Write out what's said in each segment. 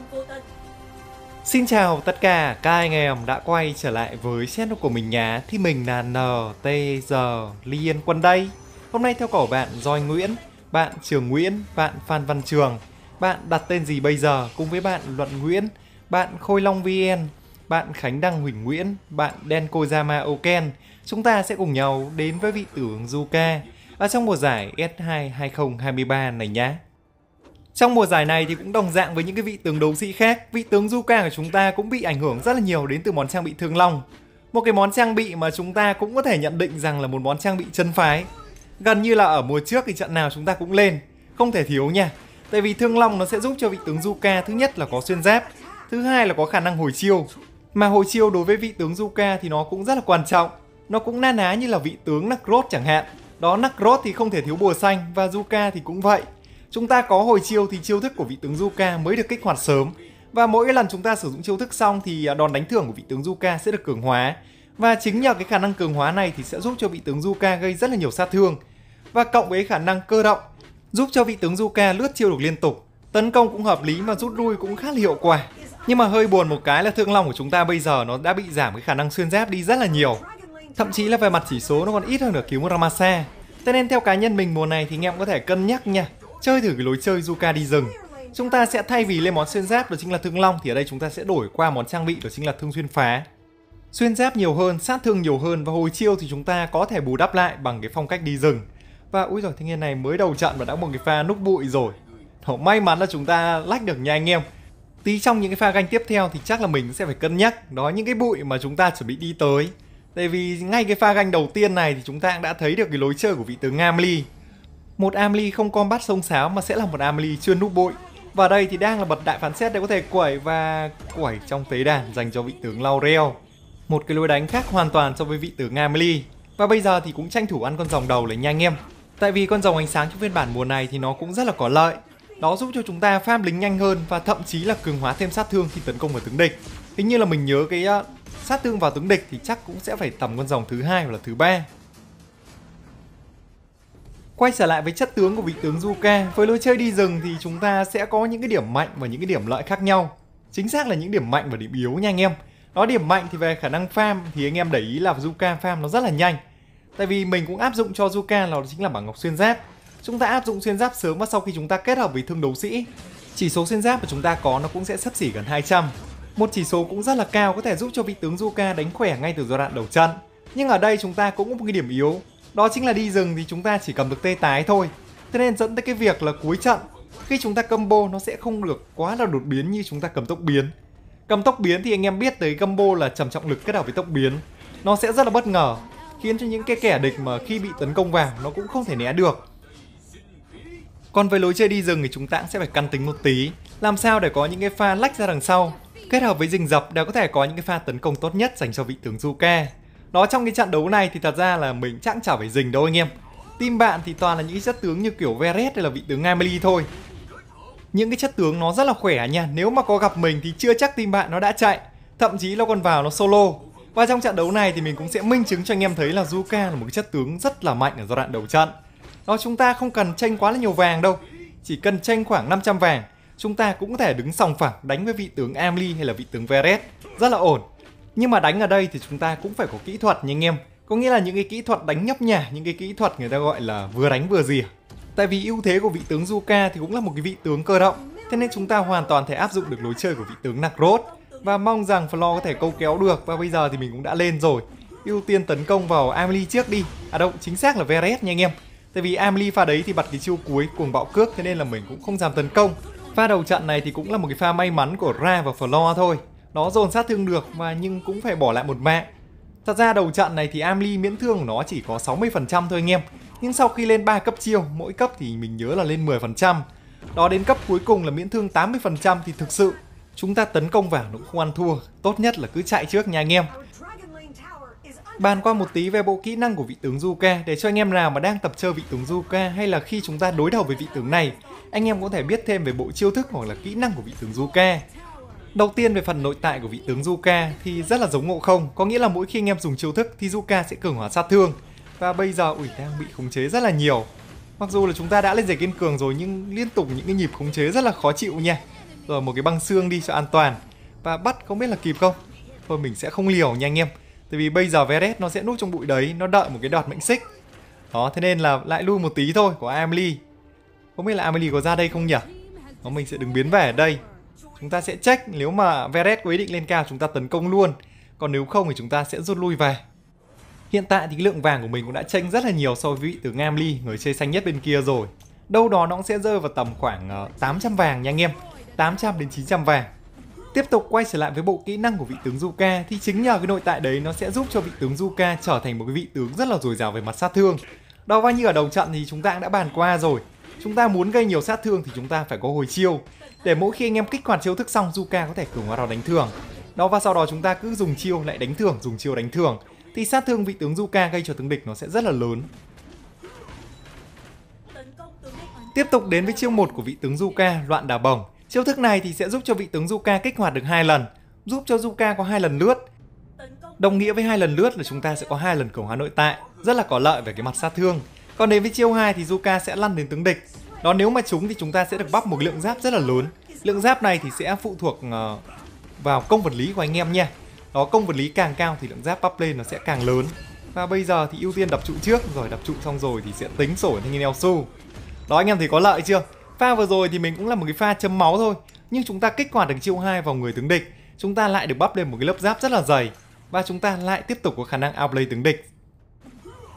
Tên Vô Tận Xin chào tất cả, các anh em đã quay trở lại với channel của mình nhá Thì mình là NTG Liên Quân đây Hôm nay theo cổ bạn Doi Nguyễn, bạn Trường Nguyễn, bạn Phan Văn Trường Bạn đặt tên gì bây giờ cùng với bạn Luận Nguyễn, bạn Khôi Long VN bạn Khánh Đăng Huỳnh Nguyễn, bạn Den Kozama Oken Chúng ta sẽ cùng nhau đến với vị tướng Zuka ở trong mùa giải S2 2023 này nhé trong mùa giải này thì cũng đồng dạng với những cái vị tướng đấu sĩ khác, vị tướng du của chúng ta cũng bị ảnh hưởng rất là nhiều đến từ món trang bị thương long. Một cái món trang bị mà chúng ta cũng có thể nhận định rằng là một món trang bị chân phái. Gần như là ở mùa trước thì trận nào chúng ta cũng lên, không thể thiếu nha. Tại vì thương long nó sẽ giúp cho vị tướng du thứ nhất là có xuyên giáp, thứ hai là có khả năng hồi chiêu. Mà hồi chiêu đối với vị tướng du thì nó cũng rất là quan trọng. Nó cũng na ná như là vị tướng Nakrot chẳng hạn. Đó Nakrot thì không thể thiếu bùa xanh và Zuka thì cũng vậy Chúng ta có hồi chiêu thì chiêu thức của vị tướng Zuka mới được kích hoạt sớm và mỗi lần chúng ta sử dụng chiêu thức xong thì à, đòn đánh thưởng của vị tướng Zuka sẽ được cường hóa. Và chính nhờ cái khả năng cường hóa này thì sẽ giúp cho vị tướng Zuka gây rất là nhiều sát thương. Và cộng với khả năng cơ động giúp cho vị tướng Zuka lướt chiêu được liên tục, tấn công cũng hợp lý mà rút lui cũng khá là hiệu quả. Nhưng mà hơi buồn một cái là thương long của chúng ta bây giờ nó đã bị giảm cái khả năng xuyên giáp đi rất là nhiều. Thậm chí là về mặt chỉ số nó còn ít hơn nửa cứu Ramasa. Thế nên theo cá nhân mình mùa này thì anh em có thể cân nhắc nha chơi thử cái lối chơi Zuka đi rừng chúng ta sẽ thay vì lên món xuyên giáp đó chính là thương long thì ở đây chúng ta sẽ đổi qua món trang bị đó chính là thương xuyên phá xuyên giáp nhiều hơn sát thương nhiều hơn và hồi chiêu thì chúng ta có thể bù đắp lại bằng cái phong cách đi rừng và úi rồi thanh niên này mới đầu trận và đã một cái pha núp bụi rồi Thổ, may mắn là chúng ta lách được nha anh em tí trong những cái pha ganh tiếp theo thì chắc là mình sẽ phải cân nhắc đó những cái bụi mà chúng ta chuẩn bị đi tới tại vì ngay cái pha ganh đầu tiên này thì chúng ta cũng đã thấy được cái lối chơi của vị tướng Ngamli một Amly không combat sông sáo mà sẽ là một Amly chưa núp bội. Và đây thì đang là bật đại phán xét để có thể quẩy và quẩy trong tế đàn dành cho vị tướng Laurel. Một cái lối đánh khác hoàn toàn so với vị tướng Amly. Và bây giờ thì cũng tranh thủ ăn con dòng đầu lấy nhanh anh em. Tại vì con dòng ánh sáng trong phiên bản mùa này thì nó cũng rất là có lợi. Nó giúp cho chúng ta farm lính nhanh hơn và thậm chí là cường hóa thêm sát thương khi tấn công vào tướng địch. Hình như là mình nhớ cái uh, sát thương vào tướng địch thì chắc cũng sẽ phải tầm con dòng thứ hai hoặc là thứ ba Quay trở lại với chất tướng của vị tướng Zuka, với lối chơi đi rừng thì chúng ta sẽ có những cái điểm mạnh và những cái điểm lợi khác nhau. Chính xác là những điểm mạnh và điểm yếu nha anh em. Nói điểm mạnh thì về khả năng farm thì anh em để ý là Zuka farm nó rất là nhanh. Tại vì mình cũng áp dụng cho Zuka là chính là bảng ngọc xuyên giáp. Chúng ta áp dụng xuyên giáp sớm và sau khi chúng ta kết hợp với thương đấu sĩ, chỉ số xuyên giáp mà chúng ta có nó cũng sẽ sấp xỉ gần 200. Một chỉ số cũng rất là cao có thể giúp cho vị tướng Zuka đánh khỏe ngay từ giai đoạn đầu trận. Nhưng ở đây chúng ta cũng có một cái điểm yếu, đó chính là đi rừng thì chúng ta chỉ cầm được tê tái thôi thế nên dẫn tới cái việc là cuối trận khi chúng ta combo nó sẽ không được quá là đột biến như chúng ta cầm tốc biến cầm tốc biến thì anh em biết tới combo là trầm trọng lực kết hợp với tốc biến nó sẽ rất là bất ngờ khiến cho những cái kẻ địch mà khi bị tấn công vào nó cũng không thể né được còn với lối chơi đi rừng thì chúng ta sẽ phải căn tính một tí làm sao để có những cái pha lách ra đằng sau kết hợp với rình dập đều có thể có những cái pha tấn công tốt nhất dành cho vị tướng Zuka nó trong cái trận đấu này thì thật ra là mình chẳng chả phải dình đâu anh em Team bạn thì toàn là những chất tướng như kiểu Veret hay là vị tướng Amelie thôi Những cái chất tướng nó rất là khỏe nha Nếu mà có gặp mình thì chưa chắc team bạn nó đã chạy Thậm chí nó còn vào nó solo Và trong trận đấu này thì mình cũng sẽ minh chứng cho anh em thấy là Zuka là một cái chất tướng rất là mạnh ở giai đoạn đầu trận Đó chúng ta không cần tranh quá là nhiều vàng đâu Chỉ cần tranh khoảng 500 vàng Chúng ta cũng có thể đứng sòng phẳng đánh với vị tướng Amli hay là vị tướng Veret Rất là ổn nhưng mà đánh ở đây thì chúng ta cũng phải có kỹ thuật nha anh em có nghĩa là những cái kỹ thuật đánh nhấp nhả những cái kỹ thuật người ta gọi là vừa đánh vừa rìa tại vì ưu thế của vị tướng Zuka thì cũng là một cái vị tướng cơ động thế nên chúng ta hoàn toàn thể áp dụng được lối chơi của vị tướng Nakrod và mong rằng Flo có thể câu kéo được và bây giờ thì mình cũng đã lên rồi ưu tiên tấn công vào Amelie trước đi à đâu chính xác là Veres nha anh em tại vì Amelie pha đấy thì bật cái chiêu cuối cuồng bạo cước thế nên là mình cũng không dám tấn công pha đầu trận này thì cũng là một cái pha may mắn của Ra và Flo thôi nó dồn sát thương được mà nhưng cũng phải bỏ lại một mạng. Thật ra đầu trận này thì Amly miễn thương của nó chỉ có 60% thôi anh em. Nhưng sau khi lên 3 cấp chiêu, mỗi cấp thì mình nhớ là lên 10%. Đó đến cấp cuối cùng là miễn thương 80% thì thực sự chúng ta tấn công vào nó cũng không ăn thua. Tốt nhất là cứ chạy trước nha anh em. Bàn qua một tí về bộ kỹ năng của vị tướng Zuka để cho anh em nào mà đang tập chơi vị tướng Zuka hay là khi chúng ta đối đầu với vị tướng này, anh em có thể biết thêm về bộ chiêu thức hoặc là kỹ năng của vị tướng Zuka. Đầu tiên về phần nội tại của vị tướng Zuka thì rất là giống ngộ không, có nghĩa là mỗi khi anh em dùng chiêu thức thì Zuka sẽ cường hóa sát thương. Và bây giờ ủy đang bị khống chế rất là nhiều. Mặc dù là chúng ta đã lên giải kiên cường rồi nhưng liên tục những cái nhịp khống chế rất là khó chịu nha. Rồi một cái băng xương đi cho an toàn. Và bắt không biết là kịp không? Thôi mình sẽ không liều nha anh em. Tại vì bây giờ Veret nó sẽ núp trong bụi đấy, nó đợi một cái đọt mệnh xích. Đó, thế nên là lại lui một tí thôi của Amelie. Không biết là Amelie có ra đây không nhỉ? Đó, mình sẽ đứng biến về ở đây Chúng ta sẽ check nếu mà Veres có ý định lên cao chúng ta tấn công luôn. Còn nếu không thì chúng ta sẽ rút lui về. Hiện tại thì lượng vàng của mình cũng đã chênh rất là nhiều so với vị tướng Gamli, người chơi xanh nhất bên kia rồi. Đâu đó nó cũng sẽ rơi vào tầm khoảng 800 ờ, vàng nha anh em. 800 đến 900 vàng. Tiếp tục quay trở lại với bộ kỹ năng của vị tướng Zuka thì chính nhờ cái nội tại đấy nó sẽ giúp cho vị tướng Zuka trở thành một cái vị tướng rất là dồi dào về mặt sát thương. Đó và như ở đầu trận thì chúng ta đã bàn qua rồi. Chúng ta muốn gây nhiều sát thương thì chúng ta phải có hồi chiêu để mỗi khi anh em kích hoạt chiêu thức xong Zuka có thể cường hóa đó đánh thường. Đó và sau đó chúng ta cứ dùng chiêu lại đánh thường, dùng chiêu đánh thường thì sát thương vị tướng Zuka gây cho tướng địch nó sẽ rất là lớn. Tiếp tục đến với chiêu 1 của vị tướng Zuka, loạn đà bổng. Chiêu thức này thì sẽ giúp cho vị tướng Zuka kích hoạt được hai lần, giúp cho Zuka có hai lần lướt. Đồng nghĩa với hai lần lướt là chúng ta sẽ có hai lần cường hóa nội tại, rất là có lợi về cái mặt sát thương. Còn đến với chiêu 2 thì Zuka sẽ lăn đến tướng địch, đó nếu mà chúng thì chúng ta sẽ được bắp một lượng giáp rất là lớn. Lượng giáp này thì sẽ phụ thuộc ờ, vào công vật lý của anh em nha. Đó công vật lý càng cao thì lượng giáp bắp lên nó sẽ càng lớn. Và bây giờ thì ưu tiên đập trụ trước rồi đập trụ xong rồi thì sẽ tính sổ thanh niên su. Đó anh em thấy có lợi chưa? Pha vừa rồi thì mình cũng là một cái pha chấm máu thôi, nhưng chúng ta kích hoạt được chiêu 2 vào người tướng địch. Chúng ta lại được bắp lên một cái lớp giáp rất là dày và chúng ta lại tiếp tục có khả năng outplay tướng địch.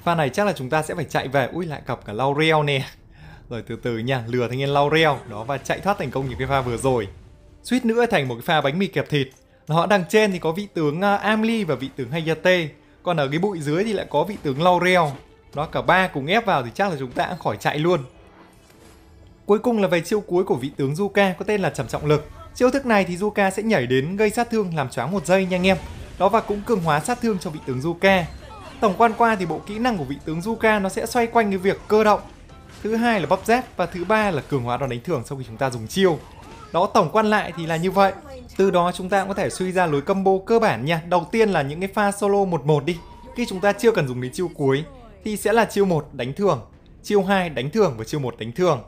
Pha này chắc là chúng ta sẽ phải chạy về, ui lại gặp cả Laurel nè rồi từ từ nha lừa thanh niên lau reo đó và chạy thoát thành công những cái pha vừa rồi suýt nữa thành một cái pha bánh mì kẹp thịt họ đằng trên thì có vị tướng à, Amli và vị tướng Hayate còn ở cái bụi dưới thì lại có vị tướng Laurel đó cả ba cùng ép vào thì chắc là chúng ta cũng khỏi chạy luôn cuối cùng là về chiêu cuối của vị tướng Zuka có tên là trầm trọng lực chiêu thức này thì Zuka sẽ nhảy đến gây sát thương làm choáng một giây nha anh em đó và cũng cường hóa sát thương cho vị tướng Zuka tổng quan qua thì bộ kỹ năng của vị tướng Zuka nó sẽ xoay quanh cái việc cơ động thứ hai là bóp dép và thứ ba là cường hóa đòn đánh thưởng sau khi chúng ta dùng chiêu đó tổng quan lại thì là như vậy từ đó chúng ta cũng có thể suy ra lối combo cơ bản nha đầu tiên là những cái pha solo một một đi khi chúng ta chưa cần dùng đến chiêu cuối thì sẽ là chiêu một đánh thường chiêu hai đánh thường và chiêu một đánh thường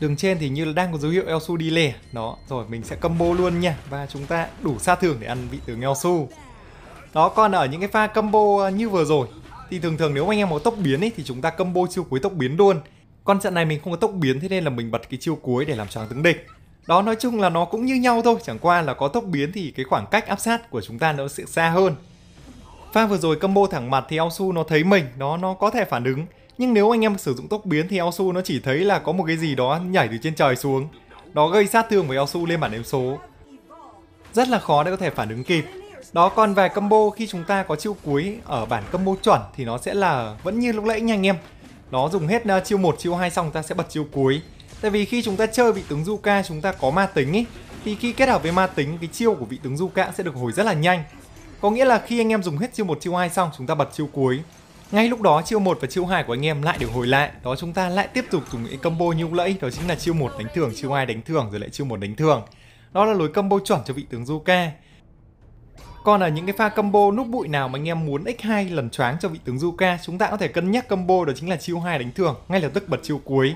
đường trên thì như là đang có dấu hiệu Elsu đi lẻ đó rồi mình sẽ combo luôn nha và chúng ta đủ sát thường để ăn vị tướng Elsu đó còn ở những cái pha combo như vừa rồi thì thường thường nếu anh em có tốc biến ấy thì chúng ta combo chiêu cuối tốc biến luôn con trận này mình không có tốc biến thế nên là mình bật cái chiêu cuối để làm choáng tướng địch đó nói chung là nó cũng như nhau thôi chẳng qua là có tốc biến thì cái khoảng cách áp sát của chúng ta nó sẽ xa hơn pha vừa rồi combo thẳng mặt thì Aosu nó thấy mình nó nó có thể phản ứng nhưng nếu anh em sử dụng tốc biến thì Aosu nó chỉ thấy là có một cái gì đó nhảy từ trên trời xuống đó gây sát thương với Aosu lên bản đếm số rất là khó để có thể phản ứng kịp đó còn về combo khi chúng ta có chiêu cuối ở bản combo chuẩn thì nó sẽ là vẫn như lúc nãy nha anh em nó dùng hết ờ, chiêu một chiêu hai xong ta sẽ bật chiêu cuối tại vì khi chúng ta chơi vị tướng Zuka chúng ta có ma tính ý thì khi kết hợp với ma tính cái chiêu của vị tướng Zuka sẽ được hồi rất là nhanh có nghĩa là khi anh em dùng hết chiêu một chiêu hai xong chúng ta bật chiêu cuối ngay lúc đó chiêu 1 và chiêu 2 của anh em lại được hồi lại đó chúng ta lại tiếp tục dùng cái combo như lẫy đó chính là chiêu 1 đánh thường chiêu 2 đánh thường rồi lại chiêu 1 đánh thường đó là lối combo chuẩn cho vị tướng Zuka còn ở những cái pha combo nút bụi nào mà anh em muốn x2 lần choáng cho vị tướng Zuka, chúng ta có thể cân nhắc combo đó chính là chiêu 2 đánh thường, ngay lập tức bật chiêu cuối.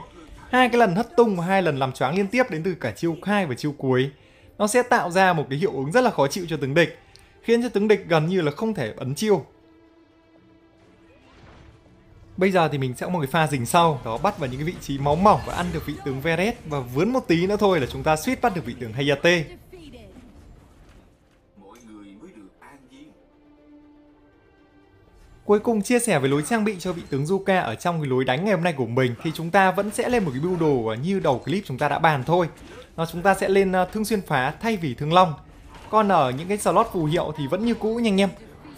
Hai cái lần hất tung và hai lần làm choáng liên tiếp đến từ cả chiêu 2 và chiêu cuối. Nó sẽ tạo ra một cái hiệu ứng rất là khó chịu cho tướng địch, khiến cho tướng địch gần như là không thể ấn chiêu. Bây giờ thì mình sẽ có một cái pha dình sau, đó bắt vào những cái vị trí máu mỏng và ăn được vị tướng Veret và vướn một tí nữa thôi là chúng ta suýt bắt được vị tướng Hayate. Cuối cùng chia sẻ về lối trang bị cho vị tướng Zuka ở trong cái lối đánh ngày hôm nay của mình thì chúng ta vẫn sẽ lên một cái build đồ ờ, như đầu clip chúng ta đã bàn thôi. Nó chúng ta sẽ lên ờ, thương xuyên phá thay vì thương long. Còn ở những cái slot phù hiệu thì vẫn như cũ nha anh em.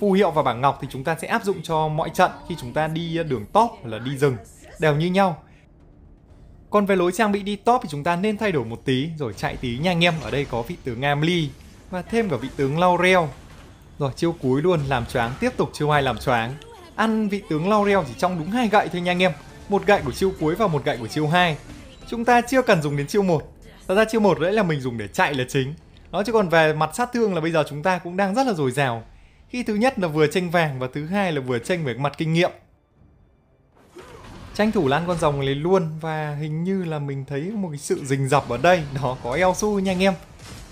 Phù hiệu và bảng ngọc thì chúng ta sẽ áp dụng cho mọi trận khi chúng ta đi ờ, đường top hoặc là đi rừng đều như nhau. Còn về lối trang bị đi top thì chúng ta nên thay đổi một tí rồi chạy tí nha anh em. Ở đây có vị tướng Amli và thêm cả vị tướng Laurel rồi chiêu cuối luôn, làm choáng, tiếp tục chiêu hai làm choáng. Ăn vị tướng Laurel chỉ trong đúng hai gậy thôi nha anh em. Một gậy của chiêu cuối và một gậy của chiêu 2. Chúng ta chưa cần dùng đến chiêu 1. Thật ra chiêu 1 đấy là mình dùng để chạy là chính. Nó chứ còn về mặt sát thương là bây giờ chúng ta cũng đang rất là dồi dào. Khi thứ nhất là vừa tranh vàng và thứ hai là vừa tranh về mặt kinh nghiệm. Tranh thủ lan con rồng này luôn và hình như là mình thấy một cái sự rình rập ở đây. Đó có eo su nha anh em.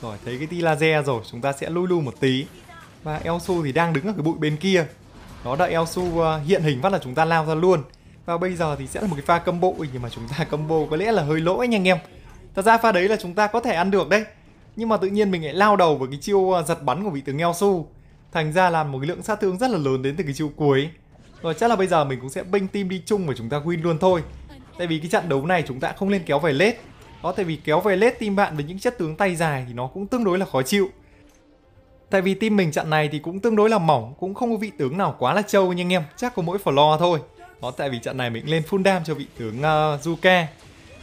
Rồi thấy cái tia laser rồi chúng ta sẽ lui lui một tí và Elsu thì đang đứng ở cái bụi bên kia Nó đợi Elsu ờ, hiện hình phát là chúng ta lao ra luôn Và bây giờ thì sẽ là một cái pha combo Nhưng mà chúng ta combo có lẽ là hơi lỗi nha anh em Thật ra pha đấy là chúng ta có thể ăn được đấy Nhưng mà tự nhiên mình lại lao đầu vào cái chiêu ờ, giật bắn của vị tướng Elsu Thành ra là một cái lượng sát thương rất là lớn đến từ cái chiêu cuối Rồi chắc là bây giờ mình cũng sẽ bênh team đi chung và chúng ta win luôn thôi Tại vì cái trận đấu này chúng ta không nên kéo về lết đó tại vì kéo về lết team bạn với những chất tướng tay dài thì nó cũng tương đối là khó chịu Tại vì team mình trận này thì cũng tương đối là mỏng, cũng không có vị tướng nào quá là trâu nhưng em, chắc có mỗi floor thôi. Đó tại vì trận này mình lên full dam cho vị tướng uh, ờ, Zuka.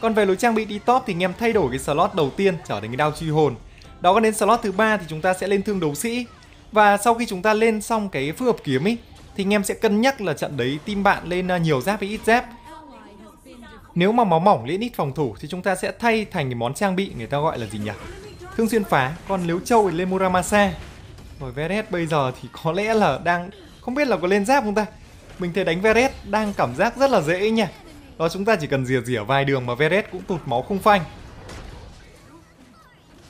Còn về lối trang bị đi top thì anh em thay đổi cái slot đầu tiên trở thành cái đao truy hồn. Đó còn đến slot thứ ba thì chúng ta sẽ lên thương đấu sĩ. Và sau khi chúng ta lên xong cái phù hợp kiếm ấy thì anh em sẽ cân nhắc là trận đấy team bạn lên ờ, nhiều giáp hay ít giáp. Nếu mà máu mỏng lên ít phòng thủ thì chúng ta sẽ thay thành cái món trang bị người ta gọi là gì nhỉ? Thương xuyên phá, còn nếu trâu thì lên Muramasa rồi Veret bây giờ thì có lẽ là đang không biết là có lên giáp không ta. Mình thấy đánh Veret đang cảm giác rất là dễ nha. Đó chúng ta chỉ cần rỉa rỉa vài đường mà Veret cũng tụt máu không phanh.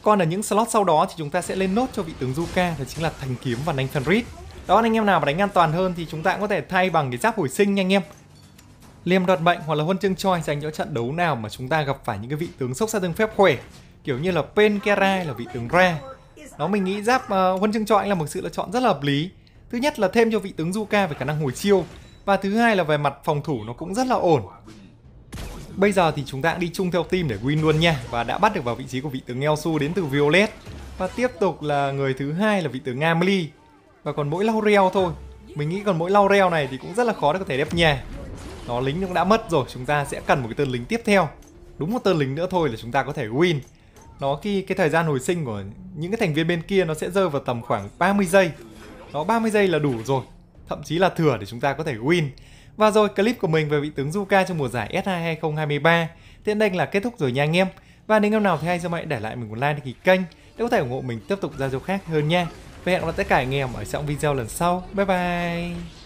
Còn ở những slot sau đó thì chúng ta sẽ lên nốt cho vị tướng Zuka đó chính là Thành Kiếm và Nathan Reed. Đó anh em nào mà đánh an toàn hơn thì chúng ta cũng có thể thay bằng cái giáp hồi sinh nha anh em. Liêm đoạt bệnh hoặc là huân chương choi dành cho trận đấu nào mà chúng ta gặp phải những cái vị tướng sốc xa thương phép khỏe kiểu như là Penkera hay là vị tướng Ra nó mình nghĩ giáp uh, huân chương cho anh là một sự lựa chọn rất là hợp lý thứ nhất là thêm cho vị tướng Zuka về khả năng hồi chiêu và thứ hai là về mặt phòng thủ nó cũng rất là ổn Bây giờ thì chúng ta đi chung theo team để win luôn nha Và đã bắt được vào vị trí của vị tướng Elsu đến từ Violet Và tiếp tục là người thứ hai là vị tướng Amelie Và còn mỗi Laurel thôi Mình nghĩ còn mỗi Laurel này thì cũng rất là khó để có thể đép nhà Nó lính cũng đã mất rồi Chúng ta sẽ cần một cái tên lính tiếp theo Đúng một tên lính nữa thôi là chúng ta có thể win nó khi cái thời gian hồi sinh của những cái thành viên bên kia nó sẽ rơi vào tầm khoảng 30 giây nó 30 giây là đủ rồi thậm chí là thừa để chúng ta có thể win và rồi clip của mình về vị tướng Zuka trong mùa giải S2 2023 tiện đây là kết thúc rồi nha anh em và nếu em nào thấy hay thì hãy để lại mình một like đăng ký kênh để có thể ủng hộ mình tiếp tục ra video khác hơn nha và hẹn gặp lại tất cả anh em ở trong video lần sau bye bye